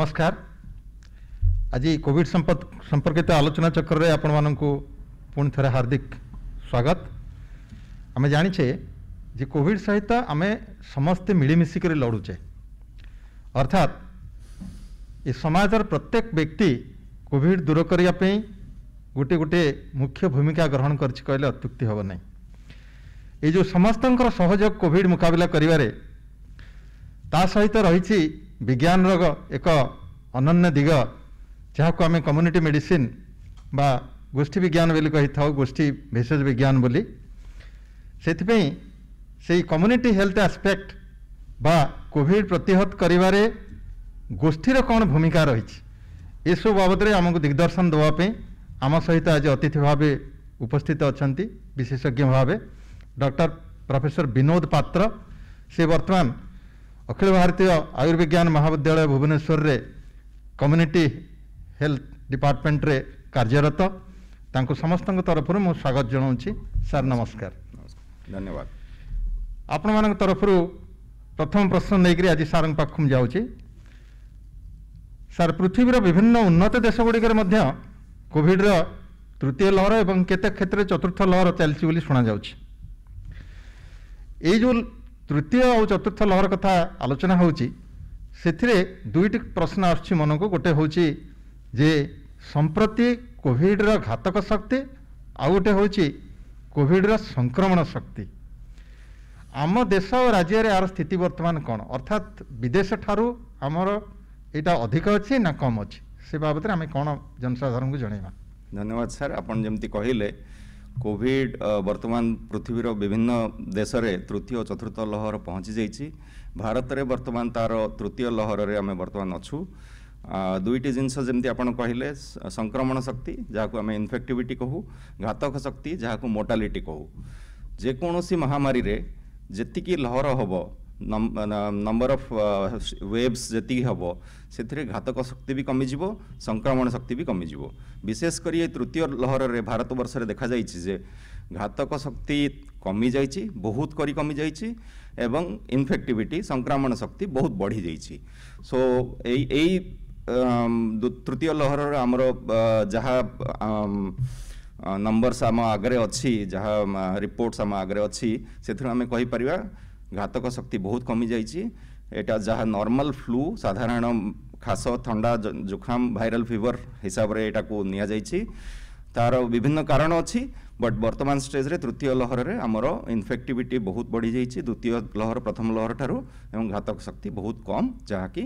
नमस्कार आज कोविड संपर्कित आलोचना चक्र में आपण मानक पुणि थे हार्दिक स्वागत आम जाचे जे कोविड सहित आम समस्ते मिलमिशिक लड़ुचे अर्थात ये समाज प्रत्येक व्यक्ति कोविड दूर करने गोटे गोटे मुख्य भूमिका ग्रहण कर अत्युक्ति हम ना ये समस्त कोविड मुकबिला कर सहित रही ବିଜ୍ଞାନର ଏକ ଅନନ୍ୟ ଦିଗ ଯାହାକୁ ଆମେ କମ୍ୟୁନିଟି ମେଡ଼ିସିନ୍ ବା ଗୋଷ୍ଠୀ ବିଜ୍ଞାନ ବୋଲି କହିଥାଉ ଗୋଷ୍ଠୀ ଭେଷଜ ବିଜ୍ଞାନ ବୋଲି ସେଥିପାଇଁ ସେଇ କମ୍ୟୁନିଟି ହେଲ୍ଥ ଆସ୍ପେକ୍ଟ ବା କୋଭିଡ଼ ପ୍ରତିହତ କରିବାରେ ଗୋଷ୍ଠୀର କ'ଣ ଭୂମିକା ରହିଛି ଏସବୁ ବାବଦରେ ଆମକୁ ଦିଗ୍ଦର୍ଶନ ଦେବା ପାଇଁ ଆମ ସହିତ ଆଜି ଅତିଥି ଭାବେ ଉପସ୍ଥିତ ଅଛନ୍ତି ବିଶେଷଜ୍ଞ ଭାବେ ଡକ୍ଟର ପ୍ରଫେସର ବିନୋଦ ପାତ୍ର ସେ ବର୍ତ୍ତମାନ ଅଖିଳ ଭାରତୀୟ ଆୟୁର୍ବିଜ୍ଞାନ ମହାବିଦ୍ୟାଳୟ ଭୁବନେଶ୍ୱରରେ କମ୍ୟୁନିଟି ହେଲ୍ଥ ଡିପାର୍ଟମେଣ୍ଟରେ କାର୍ଯ୍ୟରତ ତାଙ୍କୁ ସମସ୍ତଙ୍କ ତରଫରୁ ମୁଁ ସ୍ୱାଗତ ଜଣାଉଛି ସାର୍ ନମସ୍କାର ଧନ୍ୟବାଦ ଆପଣମାନଙ୍କ ତରଫରୁ ପ୍ରଥମ ପ୍ରଶ୍ନ ନେଇକରି ଆଜି ସାର୍ଙ୍କ ପାଖକୁ ମୁଁ ଯାଉଛି ସାର୍ ପୃଥିବୀର ବିଭିନ୍ନ ଉନ୍ନତ ଦେଶଗୁଡ଼ିକରେ ମଧ୍ୟ କୋଭିଡ଼ର ତୃତୀୟ ଲହର ଏବଂ କେତେ କ୍ଷେତ୍ରରେ ଚତୁର୍ଥ ଲହର ଚାଲିଛି ବୋଲି ଶୁଣାଯାଉଛି ଏଇ ଯେଉଁ ତୃତୀୟ ଆଉ ଚତୁର୍ଥ ଲହର କଥା ଆଲୋଚନା ହେଉଛି ସେଥିରେ ଦୁଇଟି ପ୍ରଶ୍ନ ଆସୁଛି ମନକୁ ଗୋଟେ ହେଉଛି ଯେ ସମ୍ପ୍ରତି କୋଭିଡ଼ର ଘାତକ ଶକ୍ତି ଆଉ ଗୋଟେ ହେଉଛି କୋଭିଡ଼ର ସଂକ୍ରମଣ ଶକ୍ତି ଆମ ଦେଶ ଓ ରାଜ୍ୟରେ ଏହାର ସ୍ଥିତି ବର୍ତ୍ତମାନ କ'ଣ ଅର୍ଥାତ୍ ବିଦେଶ ଠାରୁ ଆମର ଏଇଟା ଅଧିକ ଅଛି ନା କମ୍ ଅଛି ସେ ବାବଦରେ ଆମେ କ'ଣ ଜନସାଧାରଣଙ୍କୁ ଜଣାଇବା ଧନ୍ୟବାଦ ସାର୍ ଆପଣ ଯେମିତି କହିଲେ କୋଭିଡ଼ ବର୍ତ୍ତମାନ ପୃଥିବୀର ବିଭିନ୍ନ ଦେଶରେ ତୃତୀୟ ଓ ଚତୁର୍ଥ ଲହର ପହଞ୍ଚି ଯାଇଛି ଭାରତରେ ବର୍ତ୍ତମାନ ତା'ର ତୃତୀୟ ଲହରରେ ଆମେ ବର୍ତ୍ତମାନ ଅଛୁ ଦୁଇଟି ଜିନିଷ ଯେମିତି ଆପଣ କହିଲେ ସଂକ୍ରମଣ ଶକ୍ତି ଯାହାକୁ ଆମେ ଇନଫେକ୍ଟିଭିଟି କହୁ ଘାତକ ଶକ୍ତି ଯାହାକୁ ମୋର୍ଟାଲିଟି କହୁ ଯେକୌଣସି ମହାମାରୀରେ ଯେତିକି ଲହର ହେବ ନମ୍ବର ଅଫ୍ ୱେଭ୍ସ ଯେତିକି ହେବ ସେଥିରେ ଘାତକ ଶକ୍ତି ବି କମିଯିବ ସଂକ୍ରମଣ ଶକ୍ତି ବି କମିଯିବ ବିଶେଷ କରି ଏ ତୃତୀୟ ଲହରରେ ଭାରତବର୍ଷରେ ଦେଖାଯାଇଛି ଯେ ଘାତକ ଶକ୍ତି କମିଯାଇଛି ବହୁତ କରି କମିଯାଇଛି ଏବଂ ଇନଫେକ୍ଟିଭିଟି ସଂକ୍ରମଣ ଶକ୍ତି ବହୁତ ବଢ଼ିଯାଇଛି ସୋ ଏଇ ଏଇ ତୃତୀୟ ଲହରର ଆମର ଯାହା ନମ୍ବର୍ସ ଆମ ଆଗରେ ଅଛି ଯାହା ରିପୋର୍ଟସ୍ ଆମ ଆଗରେ ଅଛି ସେଥିରୁ ଆମେ କହିପାରିବା ଘାତକ ଶକ୍ତି ବହୁତ କମିଯାଇଛି ଏଇଟା ଯାହା ନର୍ମାଲ ଫ୍ଲୁ ସାଧାରଣ ଖାସ ଥଣ୍ଡା ଜୁଖାମ ଭାଇରାଲ ଫିଭର ହିସାବରେ ଏଇଟାକୁ ନିଆଯାଇଛି ତାର ବିଭିନ୍ନ କାରଣ ଅଛି ବଟ୍ ବର୍ତ୍ତମାନ ଷ୍ଟେଜ୍ରେ ତୃତୀୟ ଲହରରେ ଆମର ଇନଫେକ୍ଟିଭିଟି ବହୁତ ବଢ଼ିଯାଇଛି ଦ୍ୱିତୀୟ ଲହର ପ୍ରଥମ ଲହର ଠାରୁ ଏବଂ ଘାତକ ଶକ୍ତି ବହୁତ କମ୍ ଯାହାକି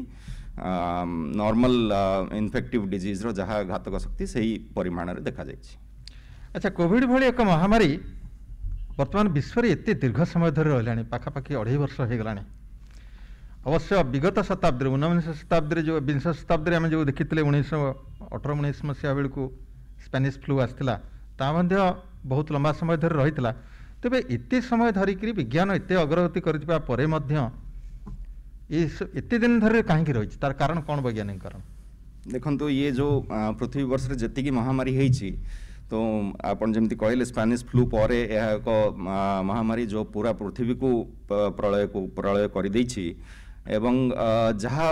ନର୍ମାଲ ଇନଫେକ୍ଟିଭ୍ ଡିଜିଜ୍ର ଯାହା ଘାତକ ଶକ୍ତି ସେହି ପରିମାଣରେ ଦେଖାଯାଇଛି ଆଚ୍ଛା କୋଭିଡ଼ ଭଳି ଏକ ମହାମାରୀ बर्तमान विश्व एत दीर्घ समय धरी रही पखापाखी अढ़े वर्ष हो गला अवश्य विगत शताब्दी ऊनविंश शताब्दी जो विंश शताब्दी आम जो देखी थे उन्नीस अठर उन्नीस मसीहा बेलू स्पानिश फ्लू आसला ता बहुत लंबा समय धरी रही है तेज एत समय धरिक विज्ञान एत अग्रगति करते दिन धरी कहीं रही तार कारण कौन वैज्ञानिक कारण देखो ये जो पृथ्वी वर्ष जी महामारी ତ ଆପଣ ଯେମିତି କହିଲେ ସ୍ପାନିଶ ଫ୍ଲୁ ପରେ ଏହା ଏକ ମହାମାରୀ ଯେଉଁ ପୁରା ପୃଥିବୀକୁ ପ୍ରଳୟକୁ ପ୍ରଳୟ କରିଦେଇଛି ଏବଂ ଯାହା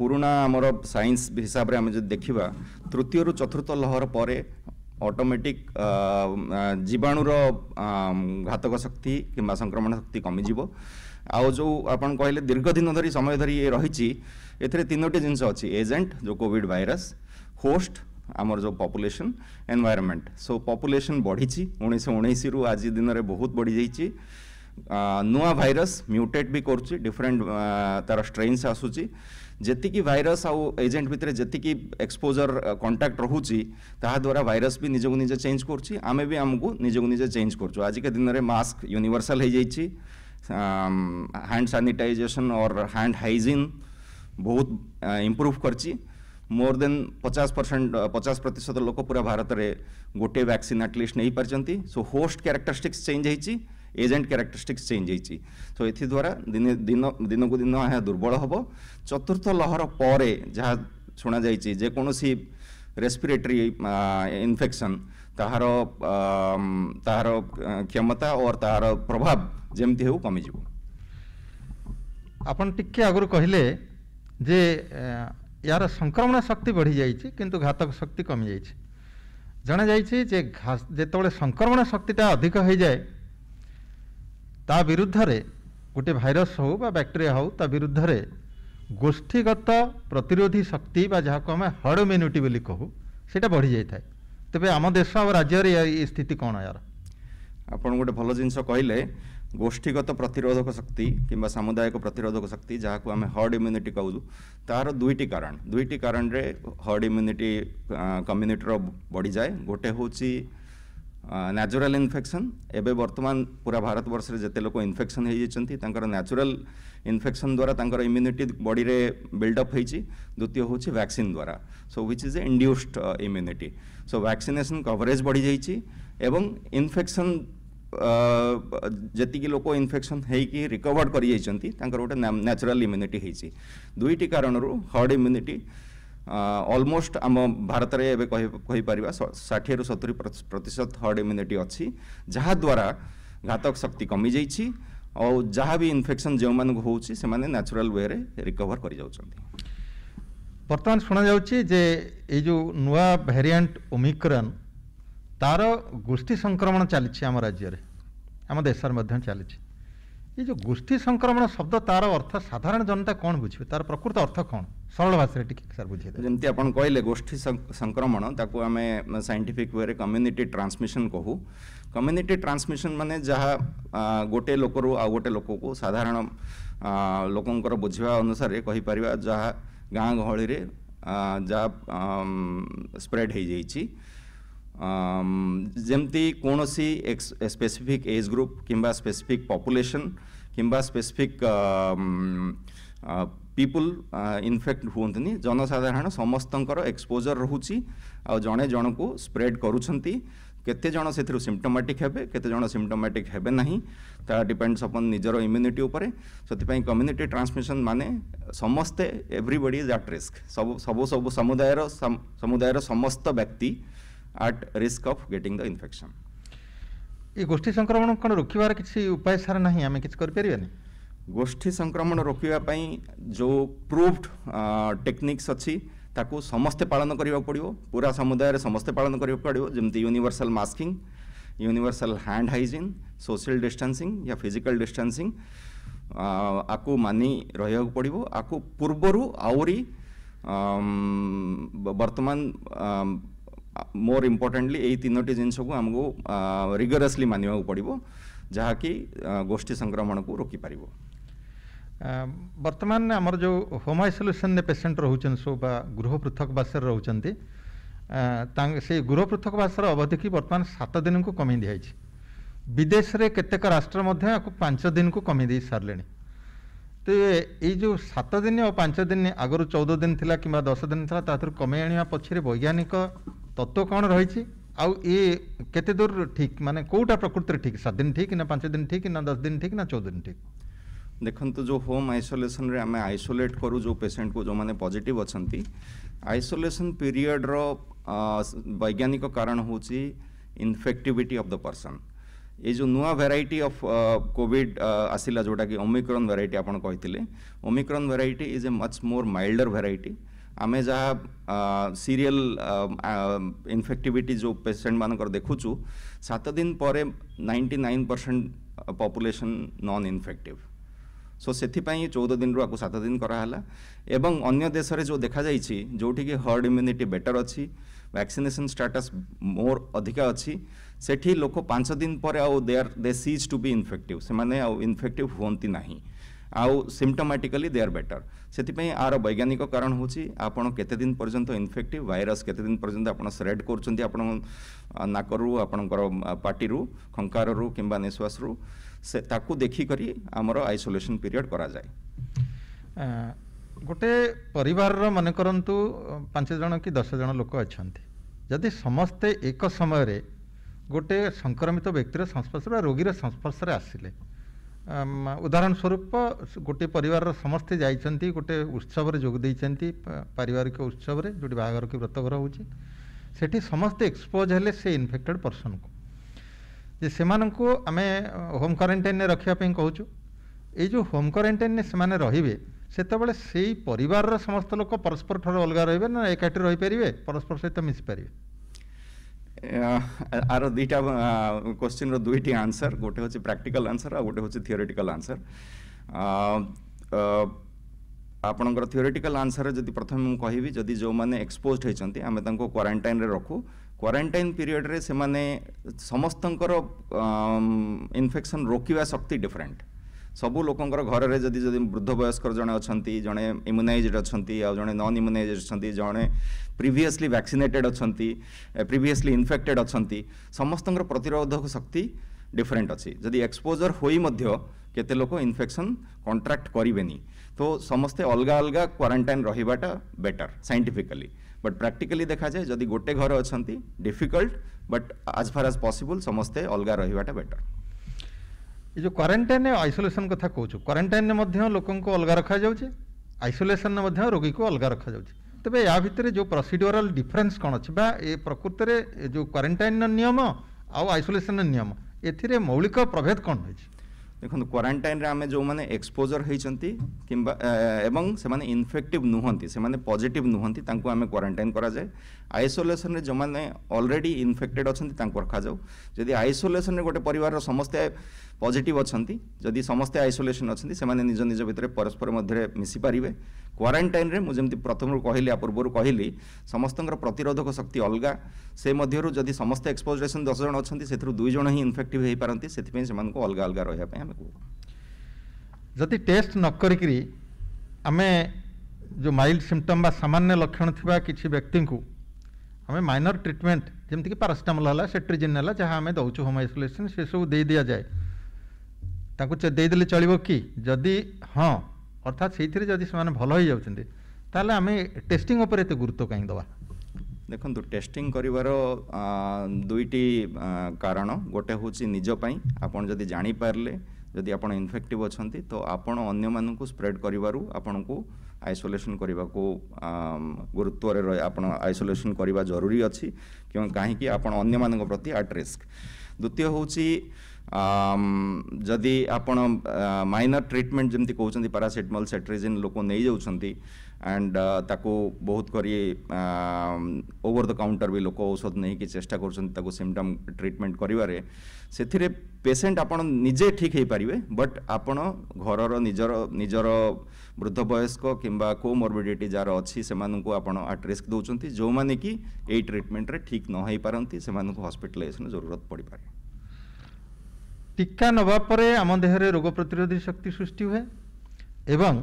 ପୁରୁଣା ଆମର ସାଇନ୍ସ ହିସାବରେ ଆମେ ଯଦି ଦେଖିବା ତୃତୀୟରୁ ଚତୁର୍ଥ ଲହର ପରେ ଅଟୋମେଟିକ୍ ଜୀବାଣୁର ଘାତକ ଶକ୍ତି କିମ୍ବା ସଂକ୍ରମଣ ଶକ୍ତି କମିଯିବ ଆଉ ଯେଉଁ ଆପଣ କହିଲେ ଦୀର୍ଘ ଦିନ ଧରି ସମୟ ଧରି ଇଏ ରହିଛି ଏଥିରେ ତିନୋଟି ଜିନିଷ ଅଛି ଏଜେଣ୍ଟ ଯେଉଁ କୋଭିଡ଼ ଭାଇରସ୍ ହୋଷ୍ଟ आमर जो पपुलेसन एनवायरमेंट सो पपुलेसन बढ़ी उन्नीस उन्नीस रु आज दिन में बहुत बढ़ी जाइए नुआ भाइरस म्यूटेट भी करुच्ची डिफरेंट तार स्ट्रेन्स आसूची ଯେତିକି ଭାଇରସ୍ ଆଉ ଏଜେଣ୍ଟ ଭିତରେ ଯେତିକି ଏକ୍ସପୋଜର କଣ୍ଟାକ୍ଟ ରହୁଛି ତାହା ଦ୍ୱାରା ଭାଇରସ୍ ବି ନିଜକୁ ନିଜେ ଚେଞ୍ଜ କରୁଛି ଆମେ ବି ଆମକୁ ନିଜକୁ ନିଜେ ଚେଞ୍ଜ କରୁଛୁ ଆଜିକା ଦିନରେ ମାସ୍କ ୟୁନିଭର୍ସାଲ୍ ହେଇଯାଇଛି hand sanitization or hand hygiene ବହୁତ ଇମ୍ପ୍ରୁଭ୍ କରିଛି मोर देन पचास परसेंट पचास प्रतिशत लोक पूरा भारत में गोटे वैक्सीन आटलिस्ट नहीं पार्टी सो होस्ट क्यारेक्टरिस्टिक्स चेंज होती एजेंट क्यारेक्टरिस्टिक्स चेंज होती सो एद्वारा दिन दिन दिन को दिन यह दुर्बल हम चतुर्थ लहर पर जहाँ शुणा जेकोसी रेस्पिरेटरी इनफेक्शन ତାହାର ତାହାର କ୍ଷମତା ଓ ତାହାର ପ୍ରଭାବ ଯେମିତି ହେଉ କମିଯିବ ଆପଣ ଟିକେ ଆଗରୁ କହିଲେ ଯେ ୟାର ସଂକ୍ରମଣ ଶକ୍ତି ବଢ଼ିଯାଇଛି କିନ୍ତୁ ଘାତକ ଶକ୍ତି କମିଯାଇଛି ଜଣାଯାଇଛି ଯେ ଯେତେବେଳେ ସଂକ୍ରମଣ ଶକ୍ତିଟା ଅଧିକ ହୋଇଯାଏ ତା ବିରୁଦ୍ଧରେ ଗୋଟିଏ ଭାଇରସ୍ ହେଉ ବା ବ୍ୟାକ୍ଟେରିଆ ହେଉ ତା ବିରୁଦ୍ଧରେ ଗୋଷ୍ଠୀଗତ ପ୍ରତିରୋଧୀ ଶକ୍ତି ବା ଯାହାକୁ ଆମେ ହର୍ଡ଼ ଇମ୍ୟୁନିଟି ବୋଲି କହୁ ସେଇଟା ବଢ଼ିଯାଇଥାଏ ତେବେ ଆମ ଦେଶ ଆଉ ରାଜ୍ୟରେ ଏ ସ୍ଥିତି କ'ଣ ଏହାର ଆପଣ ଗୋଟେ ଭଲ ଜିନିଷ କହିଲେ ଗୋଷ୍ଠୀଗତ ପ୍ରତିରୋଧକ ଶକ୍ତି କିମ୍ବା ସାମୁଦାୟିକ ପ୍ରତିରୋଧକ ଶକ୍ତି ଯାହାକୁ ଆମେ ହର୍ଡ଼ ଇମ୍ୟୁନିଟି କହୁଛୁ ତାହାର ଦୁଇଟି କାରଣ ଦୁଇଟି କାରଣରେ ହର୍ଡ଼ ଇମ୍ୟୁନିଟି କମ୍ୟୁନିଟିର ବଢ଼ିଯାଏ ଗୋଟେ ହେଉଛି ନ୍ୟାଚୁରାଲ ଇନଫେକ୍ସନ୍ ଏବେ ବର୍ତ୍ତମାନ ପୁରା ଭାରତବର୍ଷରେ ଯେତେ ଲୋକ ଇନଫେକ୍ସନ୍ ହୋଇଯାଇଛନ୍ତି ତାଙ୍କର ନ୍ୟାଚୁରାଲ ଇନଫେକ୍ସନ୍ ଦ୍ୱାରା ତାଙ୍କର ଇମ୍ୟୁନିଟି ବଡ଼ିରେ ବିଲ୍ଡଅପ୍ ହୋଇଛି ଦ୍ୱିତୀୟ ହେଉଛି ଭ୍ୟାକ୍ସିନ୍ ଦ୍ୱାରା so which is a induced immunity so vaccination coverage ବଢ଼ିଯାଇଛି ଏବଂ ଇନଫେକ୍ସନ୍ ଯେତିକି ଲୋକ ଇନଫେକ୍ସନ୍ ହେଇକି ରିକଭର୍ଡ଼ କରିଯାଇଛନ୍ତି ତାଙ୍କର ଗୋଟେ ନ୍ୟାଚୁରାଲ୍ ଇମ୍ୟୁନିଟି ହେଇଛି ଦୁଇଟି କାରଣରୁ ହର୍ଡ଼ ଇମ୍ୟୁନିଟି ଅଲମୋଷ୍ଟ ଆମ ଭାରତରେ ଏବେ କହିପାରିବା ଷାଠିଏରୁ ସତୁରି ପ୍ରତିଶତ ହର୍ଡ଼ ଇମ୍ୟୁନିଟି ଅଛି ଯାହାଦ୍ୱାରା ଘାତକ ଶକ୍ତି କମିଯାଇଛି ଆଉ ଯାହା ବି ଇନଫେକ୍ସନ୍ ଯେଉଁମାନଙ୍କୁ ହେଉଛି ସେମାନେ ନ୍ୟାଚୁରାଲ୍ ୱେରେ ରିକଭର୍ କରିଯାଉଛନ୍ତି ବର୍ତ୍ତମାନ ଶୁଣାଯାଉଛି ଯେ ଏଇ ଯେଉଁ ନୂଆ ଭେରିଆଣ୍ଟ ଓମିକ୍ରନ୍ ତାର ଗୋଷ୍ଠୀ ସଂକ୍ରମଣ ଚାଲିଛି ଆମ ରାଜ୍ୟରେ ଆମ ଦେଶରେ ମଧ୍ୟ ଚାଲିଛି ଏ ଯେଉଁ ଗୋଷ୍ଠୀ ସଂକ୍ରମଣ ଶବ୍ଦ ତାର ଅର୍ଥ ସାଧାରଣ ଜନତା କ'ଣ ବୁଝିବେ ତାର ପ୍ରକୃତ ଅର୍ଥ କ'ଣ ସରଳ ଭାଷାରେ ଟିକେ ସାର୍ ବୁଝେଇଦେବେ ଯେମିତି ଆପଣ କହିଲେ ଗୋଷ୍ଠୀ ସଂକ୍ରମଣ ତାକୁ ଆମେ ସାଇଣ୍ଟିଫିକ୍ ୱେରେ କମ୍ୟୁନିଟି ଟ୍ରାନ୍ସମିସନ୍ କହୁ କମ୍ୟୁନିଟି ଟ୍ରାନ୍ସମିସନ୍ ମାନେ ଯାହା ଗୋଟେ ଲୋକରୁ ଆଉ ଗୋଟେ ଲୋକକୁ ସାଧାରଣ ଲୋକଙ୍କର ବୁଝିବା ଅନୁସାରେ କହିପାରିବା ଯାହା ଗାଁ ଗହଳିରେ ଯାହା ସ୍ପ୍ରେଡ୍ ହେଇଯାଇଛି ଯେମିତି କୌଣସି ସ୍ପେସିଫିକ୍ ଏଜ୍ ଗ୍ରୁପ୍ କିମ୍ବା ସ୍ପେସିଫିକ୍ ପପୁଲେସନ୍ କିମ୍ବା ସ୍ପେସିଫିକ୍ ପିପୁଲ୍ ଇନଫେକ୍ଟ ହୁଅନ୍ତିନି ଜନସାଧାରଣ ସମସ୍ତଙ୍କର ଏକ୍ସପୋଜର୍ ରହୁଛି ଆଉ ଜଣେ ଜଣକୁ ସ୍ପ୍ରେଡ୍ କରୁଛନ୍ତି କେତେ ଜଣ ସେଥିରୁ ସିମ୍ପଟୋମାଟିକ୍ ହେବେ କେତେ ଜଣ ସିମ୍ପଟୋମାଟିକ୍ ହେବେ ନାହିଁ ତା ଡିପେଣ୍ଡସ୍ ଅପନ୍ ନିଜର ଇମ୍ୟୁନିଟି ଉପରେ ସେଥିପାଇଁ କମ୍ୟୁନିଟି ଟ୍ରାନ୍ସମିସନ୍ ମାନେ ସମସ୍ତେ ଏଭ୍ରିବଡ଼ି ଇଜ୍ ଆଟ୍ ରିସ୍କ ସବୁ ସବୁ ସବୁ ସମୁଦାୟର ସମୁଦାୟର ସମସ୍ତ ବ୍ୟକ୍ତି at risk of getting the infection. ଏ ଗୋଷ୍ଠୀ ସଂକ୍ରମଣ କ'ଣ ରୋକିବାର କିଛି ଉପାୟ ସାର ନାହିଁ ଆମେ କିଛି କରିପାରିବାନି ଗୋଷ୍ଠୀ ସଂକ୍ରମଣ ରୋକିବା ପାଇଁ ଯେଉଁ ପ୍ରୁଭ୍ଡ ଟେକ୍ନିକ୍ସ ଅଛି ତାକୁ ସମସ୍ତେ ପାଳନ କରିବାକୁ ପଡ଼ିବ ପୁରା ସମୁଦାୟରେ ସମସ୍ତେ ପାଳନ କରିବାକୁ ପଡ଼ିବ ଯେମିତି universal masking universal hand hygiene social distancing ୟା ଫିଜିକାଲ୍ ଡିଷ୍ଟାନ୍ସିଂ ଆକୁ ମାନି ରହିବାକୁ ପଡ଼ିବ ଆକୁ ପୂର୍ବରୁ ଆହୁରି ବର୍ତ୍ତମାନ মোর ইম্পর্ଟାଣ୍ଟଲି ଏଇ ତିନୋଟି ଜିନିଷକୁ ଆମକୁ ରିଗରସଲି ମାନିବାକୁ ପଡ଼ିବ ଯାହାକି ଗୋଷ୍ଠୀ ସଂକ୍ରମଣକୁ ରୋକିପାରିବ ବର୍ତ୍ତମାନ ଆମର ଯେଉଁ ହୋମ୍ ଆଇସୋଲେସନରେ ପେସେଣ୍ଟ ରହୁଛନ୍ତି ସବୁ ବା ଗୃହ ପୃଥକବାସରେ ରହୁଛନ୍ତି ତାଙ୍କ ସେଇ ଗୃହ ପୃଥକବାସର ଅବଧିକି ବର୍ତ୍ତମାନ ସାତ ଦିନକୁ କମେଇ ଦିଆଯାଇଛି ବିଦେଶରେ କେତେକ ରାଷ୍ଟ୍ର ମଧ୍ୟ ୟାକୁ ପାଞ୍ଚ ଦିନକୁ କମେଇ ଦେଇ ସାରିଲେଣି ତ ଏଇ ଯେଉଁ ସାତ ଦିନ ଆଉ ପାଞ୍ଚ ଦିନ ଆଗରୁ ଚଉଦ ଦିନ ଥିଲା କିମ୍ବା ଦଶ ଦିନ ଥିଲା ତା ଦେହରୁ କମେଇ ଆଣିବା ପଛରେ ବୈଜ୍ଞାନିକ তত্ত্ব କ'ଣ ରହିଛି ଆଉ ଇଏ କେତେ ଦୂର ଠିକ୍ ମାନେ କେଉଁଟା ପ୍ରକୃତିରେ ଠିକ୍ ସାତ ଦିନ ଠିକ୍ ନା ପାଞ୍ଚ ଦିନ ଠିକ୍ ନା ଦଶ ଦିନ ଠିକ୍ ନା ଚଉଦ ଦିନ ଠିକ୍ ଦେଖନ୍ତୁ ଯେଉଁ ହୋମ୍ ଆଇସୋଲେସନରେ ଆମେ ଆଇସୋଲେଟ୍ କରୁ ଯେଉଁ ପେସେଣ୍ଟକୁ ଯେଉଁମାନେ ପଜିଟିଭ୍ ଅଛନ୍ତି ଆଇସୋଲେସନ୍ ପିରିୟଡ଼ର ବୈଜ୍ଞାନିକ କାରଣ ହେଉଛି ଇନଫେକ୍ଟିଭିଟି ଅଫ୍ ଦ ପର୍ସନ୍ ଏ ଯେଉଁ ନୂଆ ଭେରାଇଟି ଅଫ୍ କୋଭିଡ଼ ଆସିଲା ଯେଉଁଟାକି ଓମିକ୍ରନ୍ ଭେରାଇଟି ଆପଣ କହିଥିଲେ Omicron variety is a much more milder variety ଆମେ ଯାହା ସିରିଏଲ୍ ଇନଫେକ୍ଟିଭିଟି ଯେଉଁ ପେସେଣ୍ଟମାନଙ୍କର ଦେଖୁଛୁ ସାତ ଦିନ ପରେ ninety nine percent population non infective so ସେଥିପାଇଁ ଚଉଦ ଦିନରୁ ଆକୁ ସାତ ଦିନ କରାହେଲା ଏବଂ ଅନ୍ୟ ଦେଶରେ ଯେଉଁ ଦେଖାଯାଇଛି ଯେଉଁଠିକି ହର୍ଡ଼ ଇମ୍ୟୁନିଟି ବେଟର୍ ଅଛି ଭ୍ୟାକ୍ସିନେସନ୍ ଷ୍ଟାଟସ୍ ମୋର ଅଧିକା ଅଛି ସେଠି ଲୋକ ପାଞ୍ଚ ଦିନ ପରେ ଆଉ they are they cease to be infective ସେମାନେ ଆଉ ଇନଫେକ୍ଟିଭ୍ ହୁଅନ୍ତି ନାହିଁ ଆଉ ସିମ୍ଟମାଟିକାଲି ଦେ ଆର୍ ବେଟର୍ ସେଥିପାଇଁ ଆର ବୈଜ୍ଞାନିକ କାରଣ ହେଉଛି ଆପଣ କେତେ ଦିନ ପର୍ଯ୍ୟନ୍ତ ଇନଫେକ୍ଟିଭ୍ ଭାଇରସ୍ କେତେ ଦିନ ପର୍ଯ୍ୟନ୍ତ ଆପଣ ସ୍ପ୍ରେଡ୍ କରୁଛନ୍ତି ଆପଣଙ୍କ ନାକରୁ ଆପଣଙ୍କର ପାଟିରୁ ଖଙ୍କାରରୁ କିମ୍ବା ନିଶ୍ୱାସରୁ ସେ ତାକୁ ଦେଖିକରି ଆମର ଆଇସୋଲେସନ୍ ପିରିୟଡ଼୍ କରାଯାଏ ଗୋଟେ ପରିବାରର ମନେ କରନ୍ତୁ ପାଞ୍ଚ ଜଣ କି ଦଶ ଜଣ ଲୋକ ଅଛନ୍ତି ଯଦି ସମସ୍ତେ ଏକ ସମୟରେ ଗୋଟେ ସଂକ୍ରମିତ ବ୍ୟକ୍ତିର ସଂସ୍ପର୍ଶରେ ବା ରୋଗୀର ସଂସ୍ପର୍ଶରେ ଆସିଲେ ଉଦାହରଣ ସ୍ୱରୂପ ଗୋଟିଏ ପରିବାରର ସମସ୍ତେ ଯାଇଛନ୍ତି ଗୋଟିଏ ଉତ୍ସବରେ ଯୋଗ ଦେଇଛନ୍ତି ପାରିବାରିକ ଉତ୍ସବରେ ଯେଉଁଠି ବାହାଘର କି ବ୍ରତଘର ହେଉଛି ସେଠି ସମସ୍ତେ ଏକ୍ସପୋଜ୍ ହେଲେ ସେ ଇନଫେକ୍ଟେଡ଼୍ ପର୍ସନ୍କୁ ଯେ ସେମାନଙ୍କୁ ଆମେ ହୋମ୍ କ୍ୱାରେଣ୍ଟାଇନ୍ରେ ରଖିବା ପାଇଁ କହୁଛୁ ଏଇ ଯେଉଁ ହୋମ୍ କ୍ୱାରେଣ୍ଟାଇନ୍ରେ ସେମାନେ ରହିବେ ସେତେବେଳେ ସେଇ ପରିବାରର ସମସ୍ତ ଲୋକ ପରସ୍ପର ଠାରୁ ଅଲଗା ରହିବେ ନା ଏକାଠି ରହିପାରିବେ ପରସ୍ପର ସହିତ ମିଶିପାରିବେ आर दुईटा क्वेश्चन रुईटी आंसर गोटे हूँ प्राक्टिकाल आंसर आ गोटे हूँ थिओरीटिकाल आंसर ଆପଣଙ୍କର ଥିଓରିଟିକାଲ୍ ଆନ୍ସର୍ ଯଦି ପ୍ରଥମେ ମୁଁ କହିବି ଯଦି ଯେଉଁମାନେ ଏକ୍ସପୋଜ୍ଡ ହୋଇଛନ୍ତି ଆମେ ତାଙ୍କୁ କ୍ୱାରେଣ୍ଟାଇନ୍ରେ ରଖୁ କ୍ୱାରେଣ୍ଟାଇନ୍ ପିରିୟଡ଼ରେ ସେମାନେ ସମସ୍ତଙ୍କର ଇନଫେକ୍ସନ୍ ରୋକିବା ଶକ୍ତି ଡିଫରେଣ୍ଟ ସବୁ ଲୋକଙ୍କର ଘରରେ ଯଦି ଯଦି ବୃଦ୍ଧ ବୟସ୍କର ଜଣେ ଅଛନ୍ତି ଜଣେ ଇମ୍ୟୁନାଇଜଡ଼୍ ଅଛନ୍ତି ଆଉ ଜଣେ ନନ୍ ଇମ୍ୟୁନାଇଜଡ଼୍ ଅଛନ୍ତି ଜଣେ ପ୍ରିଭିୟସ୍ଲି ଭ୍ୟାକ୍ସିନେଟେଡ଼୍ ଅଛନ୍ତି ପ୍ରିଭିୟସ୍ଲି ଇନଫେକ୍ଟେଡ଼୍ ଅଛନ୍ତି ସମସ୍ତଙ୍କର ପ୍ରତିରୋଧକ ଶକ୍ତି ଡିଫରେଣ୍ଟ ଅଛି ଯଦି ଏକ୍ସପୋଜର୍ ହୋଇ ମଧ୍ୟ କେତେ ଲୋକ ଇନଫେକ୍ସନ୍ କଣ୍ଟ୍ରାକ୍ଟ କରିବେନି ତ ସମସ୍ତେ ଅଲଗା ଅଲଗା କ୍ୱାରେଣ୍ଟାଇନ୍ ରହିବାଟା ବେଟର୍ ସାଇଣ୍ଟିଫିକାଲି ବଟ୍ ପ୍ରାକ୍ଟିକାଲି ଦେଖାଯାଏ ଯଦି ଗୋଟେ ଘରେ ଅଛନ୍ତି difficult but as far as possible ସମସ୍ତେ ଅଲଗା ରହିବାଟା ବେଟର୍ ଏ ଯେଉଁ କ୍ୱାରେଣ୍ଟାଇନ୍ ଆଇସୋଲେସନ୍ କଥା କହୁଛୁ କ୍ୱାରେଣ୍ଟାଇନ୍ରେ ମଧ୍ୟ ଲୋକଙ୍କୁ ଅଲଗା ରଖାଯାଉଛି ଆଇସୋଲେସନ୍ରେ ମଧ୍ୟ ରୋଗୀକୁ ଅଲଗା ରଖାଯାଉଛି ତେବେ ୟା ଭିତରେ ଯେଉଁ ପ୍ରସିଡିଓରାଲ୍ ଡିଫରେନ୍ସ କ'ଣ ଅଛି ବା ଏ ପ୍ରକୃତରେ ଯେଉଁ କ୍ୱାରେଣ୍ଟାଇନ୍ର ନିୟମ ଆଉ ଆଇସୋଲେସନ୍ର ନିୟମ ଏଥିରେ ମୌଳିକ ପ୍ରଭେଦ କ'ଣ ରହିଛି ଦେଖନ୍ତୁ କ୍ୱାରେଣ୍ଟାଇନ୍ରେ ଆମେ ଯେଉଁମାନେ ଏକ୍ସପୋଜର୍ ହୋଇଛନ୍ତି କିମ୍ବା ଏବଂ ସେମାନେ ଇନଫେକ୍ଟିଭ୍ ନୁହନ୍ତି ସେମାନେ ପଜିଟିଭ୍ ନୁହନ୍ତି ତାଙ୍କୁ ଆମେ କ୍ୱାରେଣ୍ଟାଇନ୍ କରାଯାଏ ଆଇସୋଲେସନ୍ରେ ଯେଉଁମାନେ ଅଲରେଡ଼ି ଇନଫେକ୍ଟେଡ଼୍ ଅଛନ୍ତି ତାଙ୍କୁ ରଖାଯାଉ ଯଦି ଆଇସୋଲେସନ୍ରେ ଗୋଟେ ପରିବାରର ସମସ୍ତେ ପଜିଟିଭ୍ ଅଛନ୍ତି ଯଦି ସମସ୍ତେ ଆଇସୋଲେସନ୍ ଅଛନ୍ତି ସେମାନେ ନିଜ ନିଜ ଭିତରେ ପରସ୍ପର ମଧ୍ୟରେ ମିଶିପାରିବେ क्वारेन्टाइन में मुझे प्रथम कहली आ पूर्व कहली समस्त प्रतिरोधक शक्ति अलग से मध्यर जदि समस्त एक्सपोज दस जन अच्छा से दुईज ही इनफेक्टिव हो पारती से अलग अलग रहा जदि टेस्ट न करें जो माइल्ड सिमटम सामान्य लक्षण थी कि व्यक्ति को आम माइनर ट्रिटमेंट जमीक पारासीटामल है सेट्रीजिन है जहाँ आम दौ होम आइसोलेसन से सब दे दि जाए चलो कि जदि हाँ অর্থাৎ সেইথিরে যদি সে ভাল হয়ে যাচ্ছেন তাহলে আমি টেস্টিং উপরে এত গুরুত্ব কাই দেওয়া ଦେଖନ୍ତୁ ଟେଷ୍ଟିଂ କରିବାର ଦୁଇଟି କାରଣ ଗୋଟେ ହେଉଛି ନିଜ ପାଇଁ ଆପଣ ଯଦି ଜାଣିପାରିଲେ ଯଦି ଆପଣ ଇନଫେକ୍ଟିଭ୍ ଅଛନ୍ତି ତ ଆପଣ ଅନ୍ୟମାନଙ୍କୁ ସ୍ପ୍ରେଡ୍ କରିବାରୁ ଆପଣଙ୍କୁ ଆଇସୋଲେସନ୍ କରିବାକୁ ଗୁରୁତ୍ୱରେ ଆପଣ ଆଇସୋଲେସନ୍ କରିବା ଜରୁରୀ ଅଛି କିମ୍ବା କାହିଁକି ଆପଣ ଅନ୍ୟମାନଙ୍କ ପ୍ରତି ଆଟ୍ ରିସ୍କ ଦ୍ୱିତୀୟ ହେଉଛି ଯଦି ଆପଣ ମାଇନର୍ ଟ୍ରିଟମେଣ୍ଟ ଯେମିତି କହୁଛନ୍ତି ପାରାସିଟାମଲ୍ ସେଟ୍ରିଜିନ୍ ଲୋକ ନେଇଯାଉଛନ୍ତି ଆଣ୍ଡ ତାକୁ ବହୁତ କରି ଓଭର ଦ କାଉଣ୍ଟର ବି ଲୋକ ଔଷଧ ନେଇକି ଚେଷ୍ଟା କରୁଛନ୍ତି ତାକୁ ସିମ୍ପଟମ୍ ଟ୍ରିଟମେଣ୍ଟ କରିବାରେ ସେଥିରେ ପେସେଣ୍ଟ ଆପଣ ନିଜେ ଠିକ୍ ହେଇପାରିବେ ବଟ୍ ଆପଣ ଘରର ନିଜର ନିଜର ବୃଦ୍ଧ ବୟସ୍କ କିମ୍ବା କୋମର୍ବିଡ଼ିଟି ଯାହାର ଅଛି ସେମାନଙ୍କୁ ଆପଣ ଆଟ୍ ରିସ୍କ ଦେଉଛନ୍ତି ଯେଉଁମାନେ କି ଏଇ ଟ୍ରିଟମେଣ୍ଟରେ ଠିକ୍ ନ ହୋଇପାରନ୍ତି ସେମାନଙ୍କୁ ହସ୍ପିଟାଲାଇଜେସନ୍ ଜରୁରତ ପଡ଼ିପାରେ ଟିକା ନେବା ପରେ ଆମ ଦେହରେ ରୋଗ ପ୍ରତିରୋଧୀ ଶକ୍ତି ସୃଷ୍ଟି ହୁଏ ଏବଂ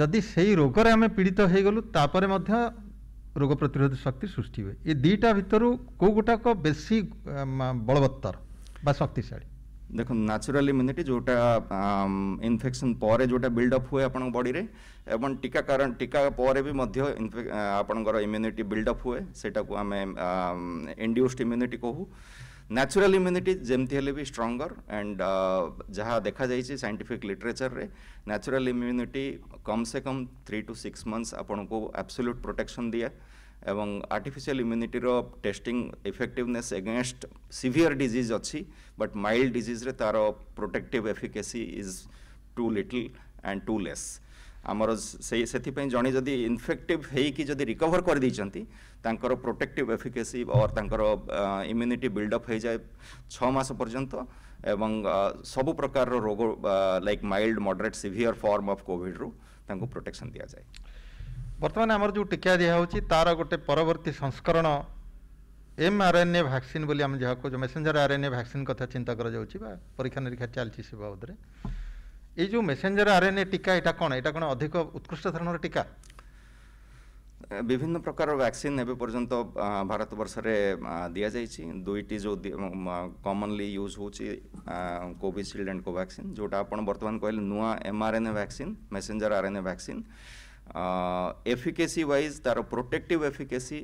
ଯଦି ସେଇ ରୋଗରେ ଆମେ ପୀଡ଼ିତ ହେଇଗଲୁ ତାପରେ ମଧ୍ୟ ରୋଗ ପ୍ରତିରୋଧ ଶକ୍ତି ସୃଷ୍ଟି ହୁଏ ଏ ଦୁଇଟା ଭିତରୁ କେଉଁ ଗୋଟାକ ବେଶୀ ବଳବତ୍ତର ବା ଶକ୍ତିଶାଳୀ ଦେଖନ୍ତୁ ନ୍ୟାଚୁରାଲ ଇମ୍ୟୁନିଟି ଯେଉଁଟା ଇନଫେକ୍ସନ୍ ପରେ ଯେଉଁଟା ବିଲ୍ଡଅପ୍ ହୁଏ ଆପଣଙ୍କ ବଡ଼ିରେ ଏବଂ ଟୀକାକରଣ ଟୀକା ପରେ ବି ମଧ୍ୟ ଆପଣଙ୍କର ଇମ୍ୟୁନିଟି ବିଲ୍ଡଅପ୍ ହୁଏ ସେଇଟାକୁ ଆମେ ଇଣ୍ଡ୍ୟୁସ୍ଡ ଇମ୍ୟୁନିଟି କହୁ ନ୍ୟାଚୁରାଲ ଇମ୍ୟୁନିଟି ଯେମିତି ହେଲେ ବି ଷ୍ଟ୍ରଙ୍ଗର ଆଣ୍ଡ ଯାହା ଦେଖାଯାଇଛି ସାଇଣ୍ଟିଫିକ୍ ଲିଟରେଚରରେ ନ୍ୟାଚୁରାଲ ଇମ୍ୟୁନିଟି କମ୍ ସେ କମ୍ ଥ୍ରୀ ଟୁ ସିକ୍ସ ମନ୍ଥସ୍ ଆପଣଙ୍କୁ ଆବସଲ୍ୟୁଟ୍ ପ୍ରୋଟେକ୍ସନ୍ ଦିଏ ଏବଂ ଆର୍ଟିଫିସିଆଲ ଇମ୍ୟୁନିଟିର testing effectiveness against severe disease ଅଛି ବଟ୍ ମାଇଲ୍ଡ ଡିଜିଜ୍ରେ ତା'ର protective efficacy is too little and too less ଆମର ସେଇ ସେଥିପାଇଁ ଜଣେ ଯଦି ଇନଫେକ୍ଟିଭ୍ ହେଇକି ଯଦି ରିକଭର କରିଦେଇଛନ୍ତି ତାଙ୍କର ପ୍ରୋଟେକ୍ଟିଭ୍ ଏଫିକେସି ଅର୍ ତାଙ୍କର ଇମ୍ୟୁନିଟି ବିଲ୍ଡଅପ୍ ହେଇଯାଏ ଛଅ ମାସ ପର୍ଯ୍ୟନ୍ତ ଏବଂ ସବୁ ପ୍ରକାରର ରୋଗ like mild moderate severe form of କୋଭିଡ଼ରୁ ତାଙ୍କୁ ପ୍ରୋଟେକ୍ସନ୍ ଦିଆଯାଏ ବର୍ତ୍ତମାନ ଆମର ଯେଉଁ ଟୀକା ଦିଆହେଉଛି ତା'ର ଗୋଟେ ପରବର୍ତ୍ତୀ ସଂସ୍କରଣ M R N A vaccine বলে আমি যা কোচ messenger R N A vaccine কথা চিন্তা করা যাচ্ছে বা পরীক্ষা নিরীক্ষা চালছি সে বাবদরে এই ଯେଉଁ ମେସେଞ୍ଜର ଆର୍ ଏନ୍ ଏ ଟୀକା ଏଇଟା କ'ଣ ଏଇଟା କ'ଣ ଅଧିକ ଉତ୍କୃଷ୍ଟ ଧରଣର ଟୀକା ବିଭିନ୍ନ ପ୍ରକାର ଭ୍ୟାକ୍ସିନ୍ ଏବେ ପର୍ଯ୍ୟନ୍ତ ଭାରତବର୍ଷରେ ଦିଆଯାଇଛି ଦୁଇଟି ଯେଉଁ କମନଲି ୟୁଜ୍ ହେଉଛି କୋଭିସିଲ୍ଡ ଆଣ୍ଡ କୋଭ୍ୟାକ୍ସିନ୍ ଯେଉଁଟା ଆପଣ ବର୍ତ୍ତମାନ କହିଲେ ନୂଆ mRNA vaccine messenger RNA vaccine efficacy wise ତା'ର protective efficacy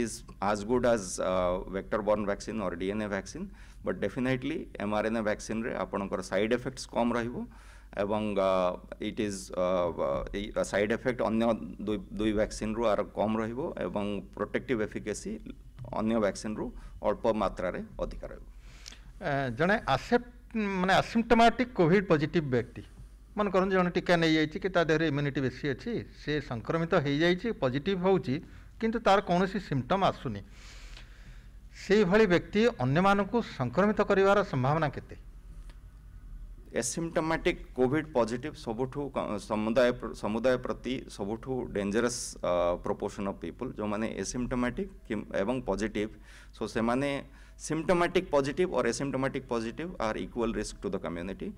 is as good as uh, vector borne vaccine or DNA vaccine but definitely mRNA vaccine रे आपनकर साइड इफेक्ट्स कम रहइबो এবং ইট ইজ সাইড এফেক্ট অন্য দুই ভ্যাকসিন রু আর কম রইবো এবং protective এফেক্যাসি অন্য vaccine রু অল্প মাত্রারে অধিকারী জনে অ্যাসেপ্ট মানে অ্যাসিম্পটোম্যাটিক কোভিড পজিটিভ ব্যক্তি মন কৰন জনে টিকা নেহি আইচি কি তাদেৰ ইমিউনিটি বেছি আছে সে সংক্রামিত হৈ যায়চি পজিটিভ হৈউচি কিন্তু তার কোনসি সিম্পটম আসুনি সেই ভালে ব্যক্তি অন্য মানুকো সংক্রামিত কৰিবার সম্ভাবনা কিতে एसिम्टोमाटिक कोविड पॉजिटिव सबुठू समुदाय समुदाय प्रति सबुठू डेंजरस प्रोपोर्शन ऑफ पीपल जो मैंने एसिम्टोमाटिक एवं पॉजिटिव सो से माने सिम्टोमाटिक पॉजिटिव और asymptomatic positive are equal risk to the community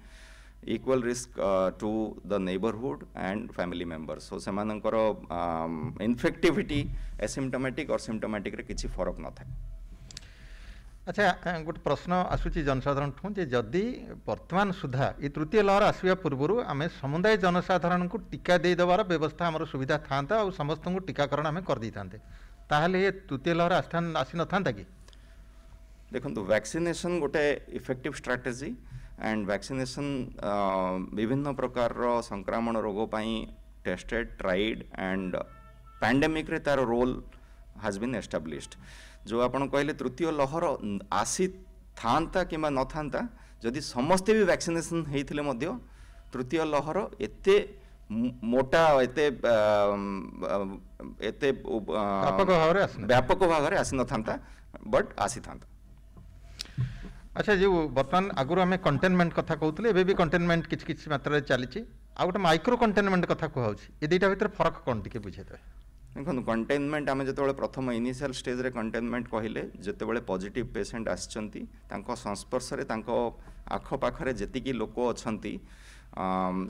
equal risk uh, to the neighborhood and family members so semanankar um, infectivity asymptomatic or symptomatic re kichi farak na thai अच्छा गोटे प्रश्न आसूरी जनसाधारण ठूँ जदि वर्तमान सुधा ये तृतीय लहर आसवा पूर्व आम समुदाय जनसाधारण को टीका देदेवार व्यवस्था आम सुविधा था समस्त को टीकाकरण आम कर तृतीय लहर आसी न था कि देखो वैक्सीनेसन गोटे इफेक्टिव स्ट्राटेजी एंड वैक्सीनेसन विभिन्न प्रकार संक्रमण रोगपाई टेस्टेड ट्राइड एंड पैंडेमिक्रे तार रोल हाज बीन एस्टाब्लीश्ड ଯେଉଁ ଆପଣ କହିଲେ ତୃତୀୟ ଲହର ଆସିଥାନ୍ତା କିମ୍ବା ନଥାନ୍ତା ଯଦି ସମସ୍ତେ ବି ଭ୍ୟାକ୍ସିନେସନ୍ ହେଇଥିଲେ ମଧ୍ୟ ତୃତୀୟ ଲହର ଏତେ ମୋଟା ଏତେ ଏତେ ବ୍ୟାପକ ଭାବରେ ବ୍ୟାପକ ଭାବରେ ଆସିନଥାନ୍ତା ବଟ୍ ଆସିଥାନ୍ତା ଆଚ୍ଛା ଯେଉଁ ବର୍ତ୍ତମାନ ଆଗରୁ ଆମେ କଣ୍ଟେନମେଣ୍ଟ କଥା କହୁଥିଲେ ଏବେ ବି କଣ୍ଟେନମେଣ୍ଟ କିଛି କିଛି ମାତ୍ରାରେ ଚାଲିଛି ଆଉ ଗୋଟେ ମାଇକ୍ରୋ କଣ୍ଟେନମେଣ୍ଟ କଥା କୁହାଯାଉଛି ଏ ଦୁଇଟା ଭିତରେ ଫରକ କ'ଣ ଟିକେ ବୁଝାଇଦେବେ ଦେଖନ୍ତୁ କଣ୍ଟେନମେଣ୍ଟ ଆମେ ଯେତେବେଳେ ପ୍ରଥମ ଇନିସିଆଲ ଷ୍ଟେଜ୍ରେ କଣ୍ଟେନମେଣ୍ଟ କହିଲେ ଯେତେବେଳେ ପଜିଟିଭ ପେସେଣ୍ଟ ଆସିଛନ୍ତି ତାଙ୍କ ସଂସ୍ପର୍ଶରେ ତାଙ୍କ ଆଖପାଖରେ ଯେତିକି ଲୋକ ଅଛନ୍ତି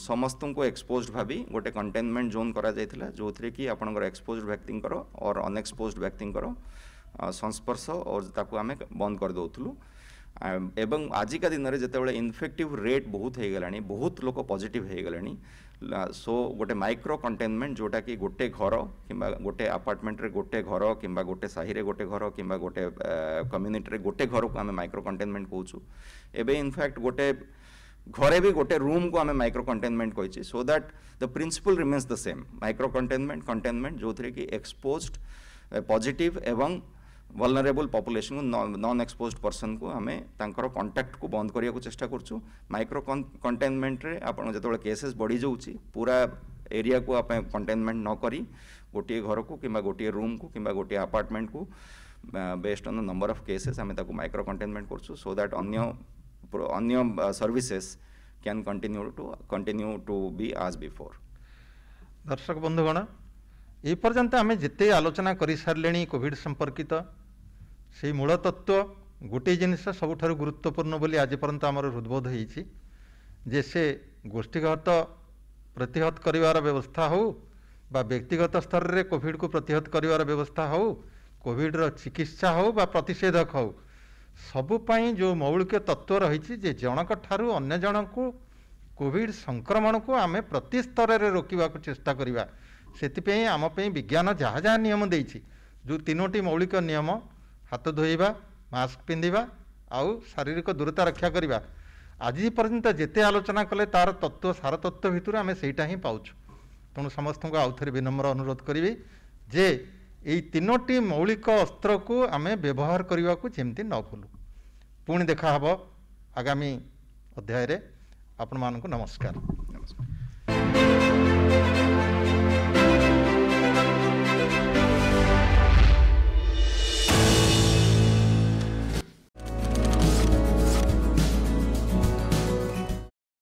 ସମସ୍ତଙ୍କୁ ଏକ୍ସପୋଜ ଭାବି ଗୋଟେ କଣ୍ଟେନମେଣ୍ଟ ଜୋନ୍ କରାଯାଇଥିଲା ଯେଉଁଥିରେ କି ଆପଣଙ୍କର ଏକ୍ସପୋଜ ବ୍ୟକ୍ତିଙ୍କର ଅର୍ ଅନଏକ୍ସପୋଜ ବ୍ୟକ୍ତିଙ୍କର ସଂସ୍ପର୍ଶ ତାକୁ ଆମେ ବନ୍ଦ କରିଦେଉଥିଲୁ ଏବଂ ଆଜିକା ଦିନରେ ଯେତେବେଳେ ଇନଫେକ୍ଟିଭ୍ ରେଟ୍ ବହୁତ ହୋଇଗଲାଣି ବହୁତ ଲୋକ ପଜିଟିଭ୍ ହୋଇଗଲେଣି সো গোটে মাইক্রো কন্টেনমেন্ট ଯେଉଁଟାକି ଗୋଟେ ଘର କିମ୍ବା ଗୋଟେ ଆପାର୍ଟମେଣ୍ଟରେ ଗୋଟେ ଘର କିମ୍ବା ଗୋଟେ ସାହିରେ ଗୋଟେ ଘର କିମ୍ବା ଗୋଟେ କମ୍ୟୁନିଟିରେ ଗୋଟେ ଘରକୁ ଆମେ ମାଇକ୍ରୋ କଣ୍ଟେନମେଣ୍ଟ କହୁଛୁ ଏବେ ଇନଫ୍ୟାକ୍ଟ ଗୋଟେ ଘରେ ବି ଗୋଟେ ରୁମ୍କୁ ଆମେ ମାଇକ୍ରୋ କଣ୍ଟେନମେଣ୍ଟ କହିଛି so that the principle remains the same micro containment containment ଯେଉଁଥିରେ କି ଏକ୍ସପୋଜ୍ଡ ପଜିଟିଭ୍ ଏବଂ वलनरेबुल पपुलेसन को नन एक्सपोज पर्सन को आम तक कंटाक्ट को बंद करने को चेस्ट करुँ माइक्रो कंटेनमेंट जो केसेस बढ़ी जाऊँगी पूरा एरिया को आप कंटेनमेंट नक गोटे घर को कि गोटे रूम को कि गोटे आपार्टमेंट को based on the number of cases आम माइक्रो कंटेनमेंट करो दैट अन्य सर्विसेस क्या continue to continue to be as before दर्शक बंधुगण यपर्यंत आम जिते आलोचना कर सारे कॉविड संपर्कित ସେଇ ମୂଳ ତତ୍ତ୍ୱ ଗୋଟିଏ ଜିନିଷ ସବୁଠାରୁ ଗୁରୁତ୍ୱପୂର୍ଣ୍ଣ ବୋଲି ଆଜି ପର୍ଯ୍ୟନ୍ତ ଆମର ହୃଦ୍ବୋଧ ହେଇଛି ଯେ ସେ ଗୋଷ୍ଠୀଗତ ପ୍ରତିହତ କରିବାର ବ୍ୟବସ୍ଥା ହେଉ ବା ବ୍ୟକ୍ତିଗତ ସ୍ତରରେ କୋଭିଡ଼କୁ ପ୍ରତିହତ କରିବାର ବ୍ୟବସ୍ଥା ହେଉ କୋଭିଡ଼ର ଚିକିତ୍ସା ହେଉ ବା ପ୍ରତିଷେଧକ ହେଉ ସବୁ ପାଇଁ ଯେଉଁ ମୌଳିକ ତତ୍ଵ ରହିଛି ଯେ ଜଣଙ୍କ ଠାରୁ ଅନ୍ୟ ଜଣଙ୍କୁ କୋଭିଡ଼ ସଂକ୍ରମଣକୁ ଆମେ ପ୍ରତି ସ୍ତରରେ ରୋକିବାକୁ ଚେଷ୍ଟା କରିବା ସେଥିପାଇଁ ଆମ ପାଇଁ ବିଜ୍ଞାନ ଯାହା ଯାହା ନିୟମ ଦେଇଛି ଯେଉଁ ତିନୋଟି ମୌଳିକ ନିୟମ ହାତ ଧୋଇବା ମାସ୍କ ପିନ୍ଧିବା ଆଉ ଶାରୀରିକ ଦୂରତା ରକ୍ଷା କରିବା ଆଜି ପର୍ଯ୍ୟନ୍ତ ଯେତେ ଆଲୋଚନା କଲେ ତାର ତତ୍ତ୍ୱ ସାରତତ୍ତ୍ୱ ଭିତରୁ ଆମେ ସେଇଟା ହିଁ ପାଉଛୁ ତେଣୁ ସମସ୍ତଙ୍କୁ ଆଉଥରେ ବିନମ୍ର ଅନୁରୋଧ କରିବି ଯେ ଏଇ ତିନୋଟି ମୌଳିକ ଅସ୍ତ୍ରକୁ ଆମେ ବ୍ୟବହାର କରିବାକୁ ଯେମିତି ନ ଖୋଲୁ ପୁଣି ଦେଖାହେବ ଆଗାମୀ ଅଧ୍ୟାୟରେ ଆପଣମାନଙ୍କୁ ନମସ୍କାର